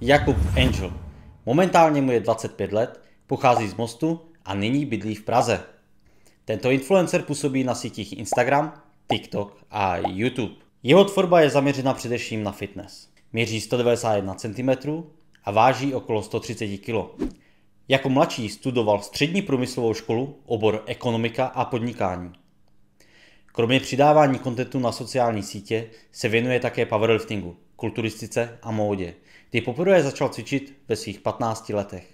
Jakub Angel. Momentálně mu je 25 let, pochází z Mostu a nyní bydlí v Praze. Tento influencer působí na sítích Instagram, TikTok a YouTube. Jeho tvorba je zaměřena především na fitness. Měří 191 cm a váží okolo 130 kg. Jako mladší studoval střední průmyslovou školu, obor ekonomika a podnikání. Kromě přidávání kontentu na sociální sítě se věnuje také powerliftingu, kulturistice a módě – kdy poprvé začal cvičit ve svých 15 letech.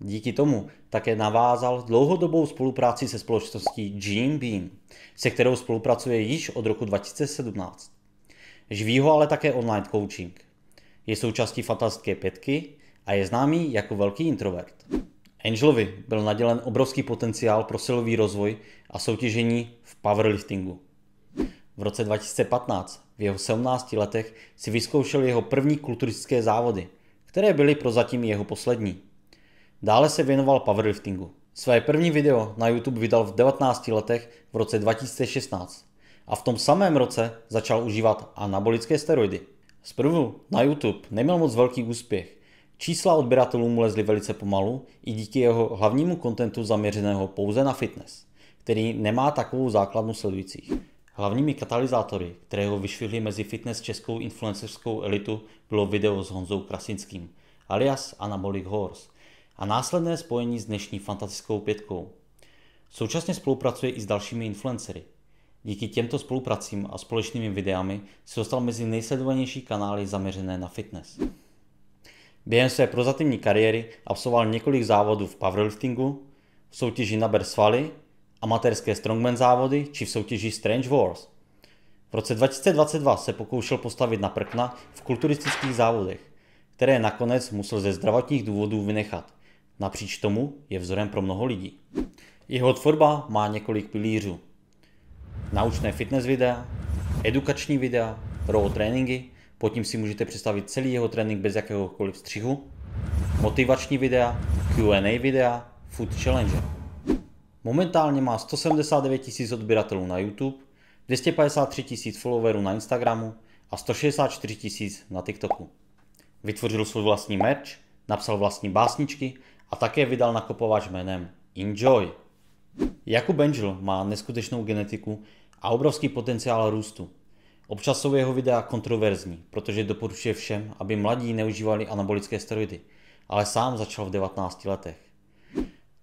Díky tomu také navázal dlouhodobou spolupráci se společností Jim Beam, se kterou spolupracuje již od roku 2017. Živí ho ale také online coaching. Je součástí Fantastické pětky a je známý jako velký introvert. Angelovi byl nadělen obrovský potenciál pro silový rozvoj a soutěžení v powerliftingu. V roce 2015, v jeho 17 letech, si vyzkoušel jeho první kulturistické závody, které byly prozatím jeho poslední. Dále se věnoval powerliftingu. Své první video na YouTube vydal v 19 letech v roce 2016 a v tom samém roce začal užívat anabolické steroidy. Zprvu na YouTube neměl moc velký úspěch. Čísla odběratelů mu lezly velice pomalu i díky jeho hlavnímu kontentu zaměřeného pouze na fitness, který nemá takovou základnu sledujících. Hlavními katalyzátory, které ho vyšvihli mezi fitness českou influencerskou elitu, bylo video s Honzou Krasinským, alias Anabolic Horse, a následné spojení s dnešní fantastickou pětkou. Současně spolupracuje i s dalšími influencery. Díky těmto spolupracím a společnými videami se dostal mezi nejsledovanější kanály zaměřené na fitness. Během své prozatímní kariéry absolvoval několik závodů v powerliftingu, v soutěži na svaly amatérské strongman závody či v soutěži Strange Wars. V roce 2022 se pokoušel postavit na prkna v kulturistických závodech, které nakonec musel ze zdravotních důvodů vynechat. Napříč tomu je vzorem pro mnoho lidí. Jeho tvorba má několik pilířů. Naučné fitness videa, edukační videa, raw tréninky, pod tím si můžete představit celý jeho trénink bez jakéhokoliv střihu, motivační videa, Q&A videa, food challenge. Momentálně má 179 tisíc odběratelů na YouTube, 253 tisíc followerů na Instagramu a 164 tisíc na TikToku. Vytvořil svůj vlastní merch, napsal vlastní básničky a také vydal nakopovač jménem Enjoy. Jakub Angel má neskutečnou genetiku a obrovský potenciál růstu. Občas jsou jeho videa kontroverzní, protože doporučuje všem, aby mladí neužívali anabolické steroidy, ale sám začal v 19 letech.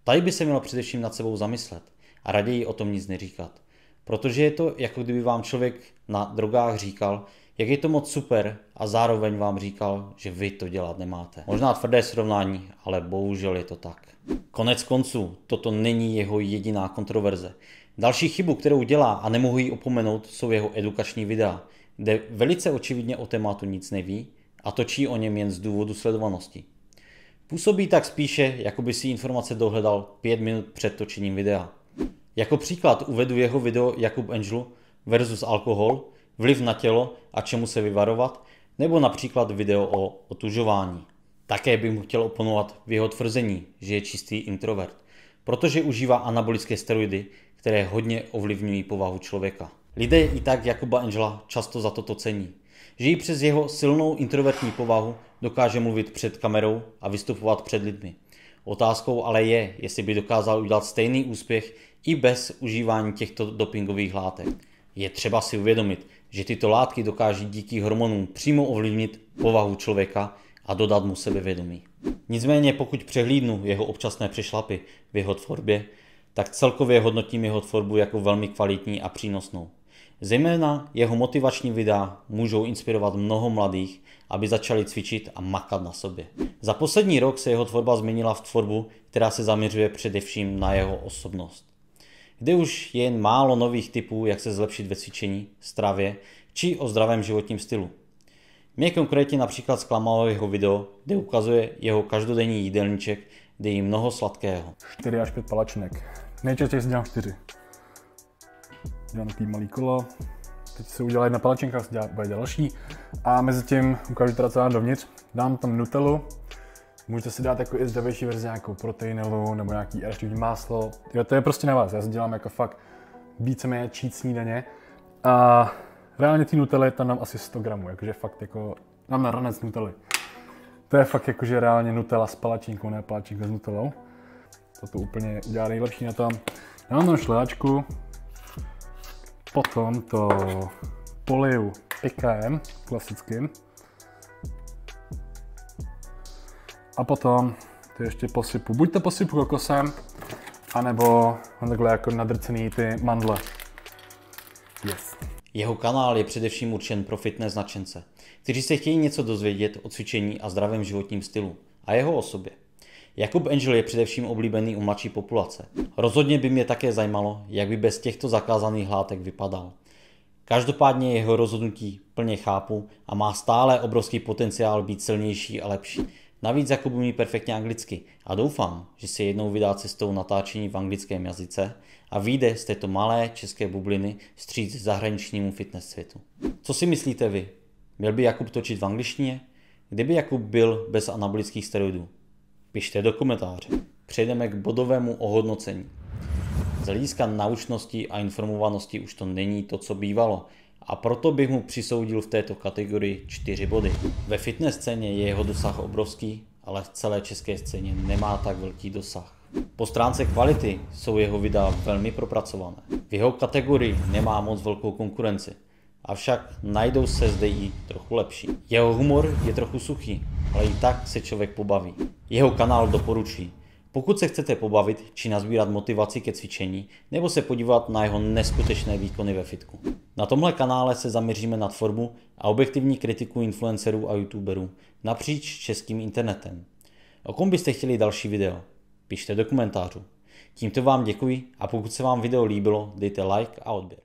Tady by se mělo především nad sebou zamyslet a raději o tom nic neříkat. Protože je to, jako kdyby vám člověk na drogách říkal, jak je to moc super a zároveň vám říkal, že vy to dělat nemáte. Možná tvrdé srovnání, ale bohužel je to tak. Konec konců, toto není jeho jediná kontroverze. Další chybu, kterou dělá a nemohu ji opomenout, jsou jeho edukační videa, kde velice očividně o tématu nic neví a točí o něm jen z důvodu sledovanosti. Působí tak spíše, jako by si informace dohledal pět minut před točením videa. Jako příklad uvedu jeho video Jakub Angelu versus alkohol, vliv na tělo a čemu se vyvarovat, nebo například video o otužování. Také bych mu chtěl oponovat v jeho tvrzení, že je čistý introvert, protože užívá anabolické steroidy, které hodně ovlivňují povahu člověka. Lidé i tak Jakuba Angela často za toto cení že i přes jeho silnou introvertní povahu dokáže mluvit před kamerou a vystupovat před lidmi. Otázkou ale je, jestli by dokázal udělat stejný úspěch i bez užívání těchto dopingových látek. Je třeba si uvědomit, že tyto látky dokáží díky hormonům přímo ovlivnit povahu člověka a dodat mu sebevědomí. Nicméně pokud přehlídnu jeho občasné přešlapy v jeho tvorbě, tak celkově hodnotím jeho tvorbu jako velmi kvalitní a přínosnou. Zejména jeho motivační videa můžou inspirovat mnoho mladých, aby začali cvičit a makat na sobě. Za poslední rok se jeho tvorba změnila v tvorbu, která se zaměřuje především na jeho osobnost. Kde už je jen málo nových typů, jak se zlepšit ve cvičení, stravě či o zdravém životním stylu. Mě konkrétně například zklamalo jeho video, kde ukazuje jeho každodenní jídelníček, kde je mnoho sladkého. 4 až 5 palačnek. Nejčastěji si dělám 4 si dám takový malý kola, teď se udělá jedna palačenka, se dělá, bude další a mezi tím ukážu teda, co dám dovnitř. Dám tam nutelu, můžete si dát jako i zdravější verzi nějakou proteinelu nebo nějaký arašidový máslo, jo, to je prostě na vás, já si dělám jako fakt víceméně čít snídaně a reálně ty nutely tam mám asi 100 gramů, jakože fakt jako, mám na ranec nutely. To je fakt jakože reálně nutela s palačinkou, ne palačinka s nutelou. To to úplně udělá nejlepší na tom. Já mám tam šledáčku, Potom to poliju pikem, klasickým. A potom to ještě posypu. Buď to posypu kokosem, anebo takhle jako nadrcený ty mandle. Yes. Jeho kanál je především určen pro fitness značence, kteří se chtějí něco dozvědět o cvičení a zdravém životním stylu a jeho osobě. Jakub Angel je především oblíbený u mladší populace. Rozhodně by mě také zajímalo, jak by bez těchto zakázaných látek vypadal. Každopádně jeho rozhodnutí plně chápu a má stále obrovský potenciál být silnější a lepší. Navíc Jakub umí perfektně anglicky a doufám, že se jednou vydá cestou natáčení v anglickém jazyce a vyjde z této malé české bubliny stříc zahraničnímu fitness světu. Co si myslíte vy? Měl by Jakub točit v angličtině? Kdyby Jakub byl bez anabolických steroidů, Pište do komentáře. Přejdeme k bodovému ohodnocení. Z hlediska naučnosti a informovanosti už to není to, co bývalo a proto bych mu přisoudil v této kategorii 4 body. Ve fitness scéně je jeho dosah obrovský, ale v celé české scéně nemá tak velký dosah. Po stránce kvality jsou jeho videa velmi propracované. V jeho kategorii nemá moc velkou konkurenci, avšak najdou se zde i trochu lepší. Jeho humor je trochu suchý, ale i tak se člověk pobaví jeho kanál doporučí. Pokud se chcete pobavit či nazbírat motivaci ke cvičení, nebo se podívat na jeho neskutečné výkony ve fitku. Na tomhle kanále se zaměříme na tvorbu a objektivní kritiku influencerů a youtuberů napříč českým internetem. O kom byste chtěli další video? Pište do komentářů. Tímto vám děkuji a pokud se vám video líbilo, dejte like a odběr.